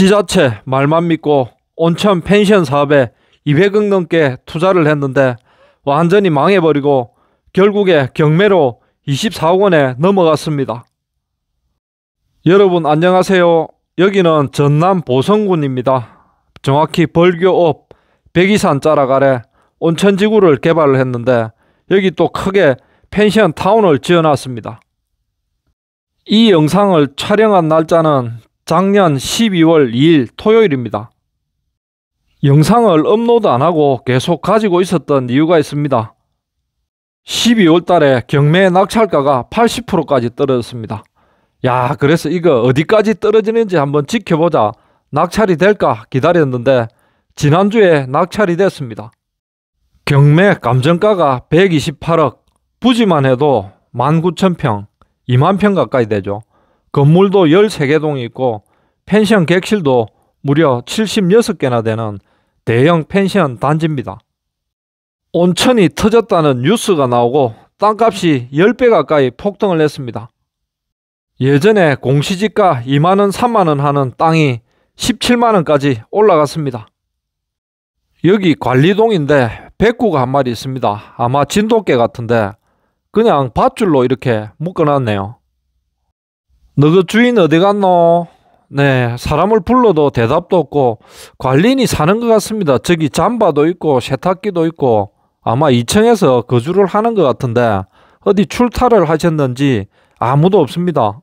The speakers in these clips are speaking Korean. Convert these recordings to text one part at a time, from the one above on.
지자체 말만 믿고 온천 펜션 사업에 200억 넘게 투자를 했는데 완전히 망해버리고 결국에 경매로 24억 원에 넘어갔습니다. 여러분 안녕하세요. 여기는 전남 보성군입니다. 정확히 벌교업 백이산 자락 아래 온천지구를 개발을 했는데 여기 또 크게 펜션 타운을 지어놨습니다. 이 영상을 촬영한 날짜는 작년 12월 2일 토요일입니다. 영상을 업로드 안 하고 계속 가지고 있었던 이유가 있습니다. 12월 달에 경매 낙찰가가 80%까지 떨어졌습니다. 야, 그래서 이거 어디까지 떨어지는지 한번 지켜보자. 낙찰이 될까 기다렸는데 지난주에 낙찰이 됐습니다. 경매 감정가가 128억, 부지만 해도 19,000평, 2만평 가까이 되죠. 건물도 13개 동이 있고 펜션 객실도 무려 76개나 되는 대형 펜션 단지입니다. 온천이 터졌다는 뉴스가 나오고 땅값이 10배 가까이 폭등을 했습니다. 예전에 공시지가 2만원, 3만원 하는 땅이 17만원까지 올라갔습니다. 여기 관리동인데 백구가 한 마리 있습니다. 아마 진돗개 같은데 그냥 밧줄로 이렇게 묶어놨네요. 너그 주인 어디 갔노? 네, 사람을 불러도 대답도 없고 관리인이 사는 것 같습니다. 저기 잠바도 있고 세탁기도 있고 아마 2층에서 거주를 하는 것 같은데 어디 출타를 하셨는지 아무도 없습니다.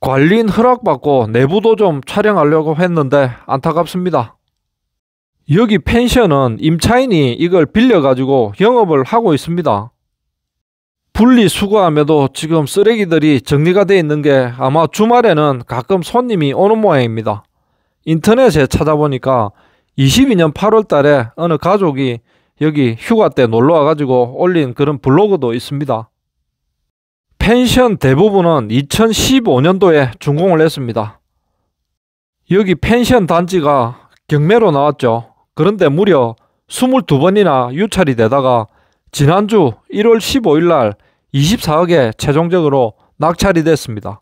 관리인 허락받고 내부도 좀 촬영하려고 했는데 안타깝습니다. 여기 펜션은 임차인이 이걸 빌려가지고 영업을 하고 있습니다. 분리 수거함에도 지금 쓰레기들이 정리가 돼 있는 게 아마 주말에는 가끔 손님이 오는 모양입니다. 인터넷에 찾아보니까 22년 8월 달에 어느 가족이 여기 휴가 때 놀러 와가지고 올린 그런 블로그도 있습니다. 펜션 대부분은 2015년도에 준공을 했습니다. 여기 펜션 단지가 경매로 나왔죠. 그런데 무려 22번이나 유찰이 되다가 지난주 1월 15일 날 24억에 최종적으로 낙찰이 됐습니다.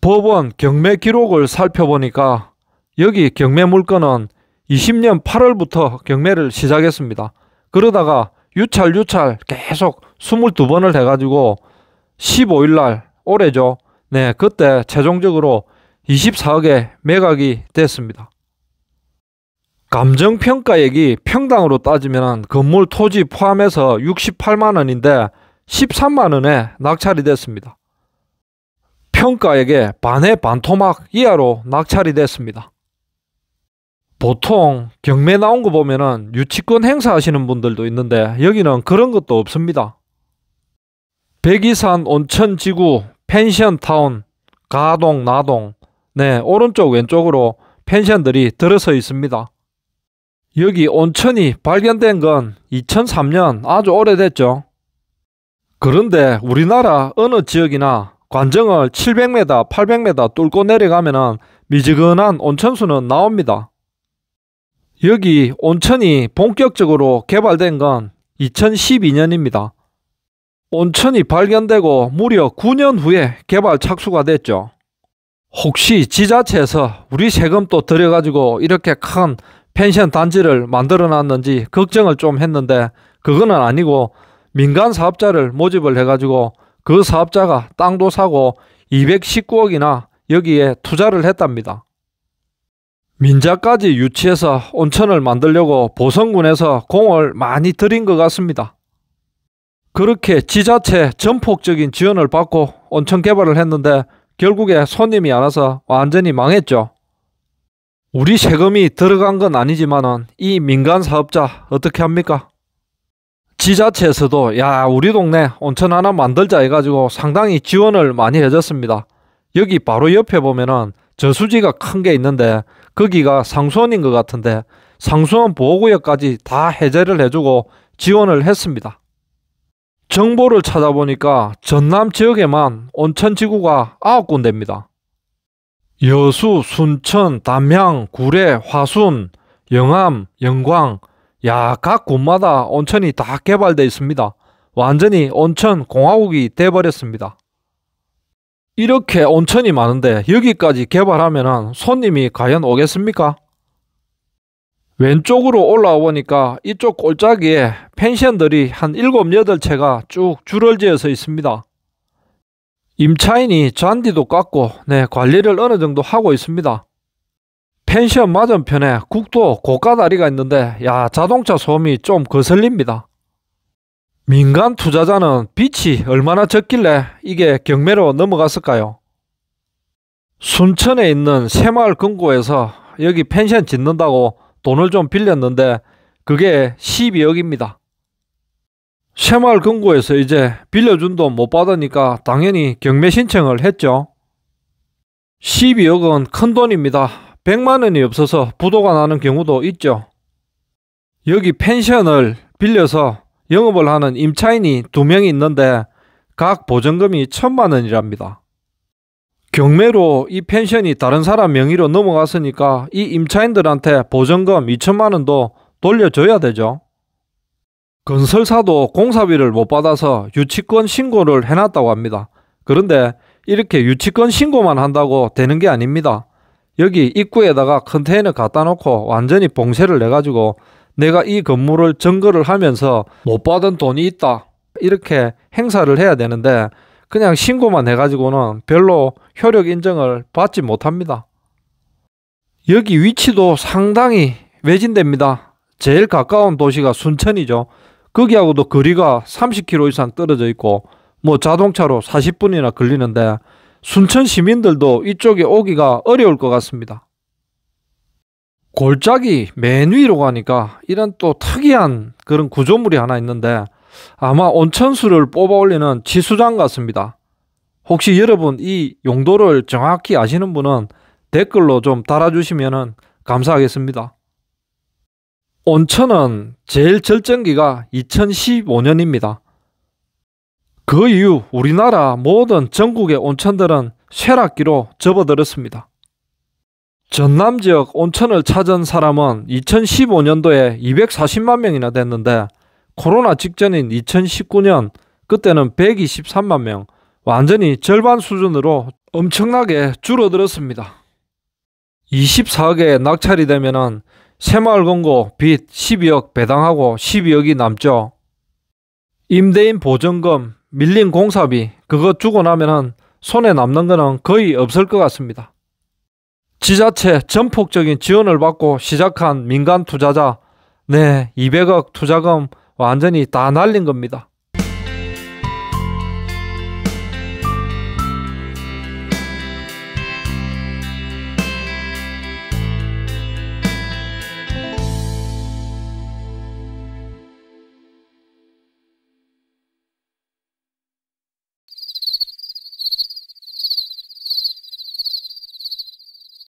법원 경매 기록을 살펴보니까 여기 경매 물건은 20년 8월부터 경매를 시작했습니다. 그러다가 유찰 유찰 계속 22번을 해가지고 15일날 올해죠. 네 그때 최종적으로 24억에 매각이 됐습니다. 감정평가액이 평당으로 따지면 건물 토지 포함해서 68만 원인데 13만 원에 낙찰이 됐습니다. 평가액의 반의 반토막 이하로 낙찰이 됐습니다. 보통 경매 나온 거 보면은 유치권 행사하시는 분들도 있는데 여기는 그런 것도 없습니다. 백이산 온천지구 펜션타운 가동 나동 네 오른쪽 왼쪽으로 펜션들이 들어서 있습니다. 여기 온천이 발견된 건 2003년 아주 오래됐죠. 그런데 우리나라 어느 지역이나 관정을 700m, 800m 뚫고 내려가면 미지근한 온천수는 나옵니다. 여기 온천이 본격적으로 개발된 건 2012년입니다. 온천이 발견되고 무려 9년 후에 개발 착수가 됐죠. 혹시 지자체에서 우리 세금 또 들여가지고 이렇게 큰 펜션 단지를 만들어 놨는지 걱정을 좀 했는데 그거는 아니고 민간 사업자를 모집을 해가지고 그 사업자가 땅도 사고 219억이나 여기에 투자를 했답니다. 민자까지 유치해서 온천을 만들려고 보성군에서 공을 많이 들인 것 같습니다. 그렇게 지자체 전폭적인 지원을 받고 온천 개발을 했는데 결국에 손님이 안 와서 완전히 망했죠. 우리 세금이 들어간 건 아니지만은 이 민간 사업자 어떻게 합니까? 지자체에서도 야 우리 동네 온천 하나 만들자 해가지고 상당히 지원을 많이 해줬습니다. 여기 바로 옆에 보면은 저수지가 큰 게 있는데 거기가 상수원인 것 같은데 상수원 보호구역까지 다 해제를 해주고 지원을 했습니다. 정보를 찾아보니까 전남 지역에만 온천지구가 9군데입니다. 여수, 순천, 담양, 구례, 화순, 영암, 영광 야각곳마다 온천이 다개발되어 있습니다. 완전히 온천 공화국이 돼버렸습니다. 이렇게 온천이 많은데 여기까지 개발하면 손님이 과연 오겠습니까? 왼쪽으로 올라오니까 이쪽 골짜기에 펜션들이 한 7, 8채가 쭉 줄을 지어서 있습니다. 임차인이 잔디도 깎고 네, 관리를 어느 정도 하고 있습니다. 펜션 맞은편에 국도 고가다리가 있는데 야 자동차 소음이 좀 거슬립니다. 민간 투자자는 빛이 얼마나 적길래 이게 경매로 넘어갔을까요? 순천에 있는 새마을 금고에서 여기 펜션 짓는다고 돈을 좀 빌렸는데 그게 12억입니다. 새마을 금고에서 이제 빌려준 돈 못 받으니까 당연히 경매 신청을 했죠. 12억은 큰 돈입니다. 100만 원이 없어서 부도가 나는 경우도 있죠. 여기 펜션을 빌려서 영업을 하는 임차인이 두 명이 있는데 각 보증금이 천만 원이랍니다. 경매로 이 펜션이 다른 사람 명의로 넘어갔으니까 이 임차인들한테 보증금 2천만 원도 돌려줘야 되죠. 건설사도 공사비를 못 받아서 유치권 신고를 해놨다고 합니다. 그런데 이렇게 유치권 신고만 한다고 되는 게 아닙니다. 여기 입구에다가 컨테이너 갖다 놓고 완전히 봉쇄를 내가지고 내가 이 건물을 증거를 하면서 못 받은 돈이 있다. 이렇게 행사를 해야 되는데 그냥 신고만 해가지고는 별로 효력 인정을 받지 못합니다. 여기 위치도 상당히 외진됩니다. 제일 가까운 도시가 순천이죠. 거기하고도 거리가 30km 이상 떨어져 있고 뭐 자동차로 40분이나 걸리는데 순천 시민들도 이쪽에 오기가 어려울 것 같습니다. 골짜기 맨 위로 가니까 이런 또 특이한 그런 구조물이 하나 있는데 아마 온천수를 뽑아 올리는 지수장 같습니다. 혹시 여러분 이 용도를 정확히 아시는 분은 댓글로 좀 달아주시면 감사하겠습니다. 온천은 제일 절정기가 2015년입니다. 그 이후 우리나라 모든 전국의 온천들은 쇠락기로 접어들었습니다. 전남 지역 온천을 찾은 사람은 2015년도에 240만 명이나 됐는데 코로나 직전인 2019년 그때는 123만 명, 완전히 절반 수준으로 엄청나게 줄어들었습니다. 24억에 낙찰이 되면은 새마을금고 빚 12억 배당하고 12억이 남죠. 임대인 보증금, 밀린 공사비 그거 주고 나면은 손에 남는 거는 거의 없을 것 같습니다. 지자체 전폭적인 지원을 받고 시작한 민간 투자자 네 200억 투자금 완전히 다 날린 겁니다.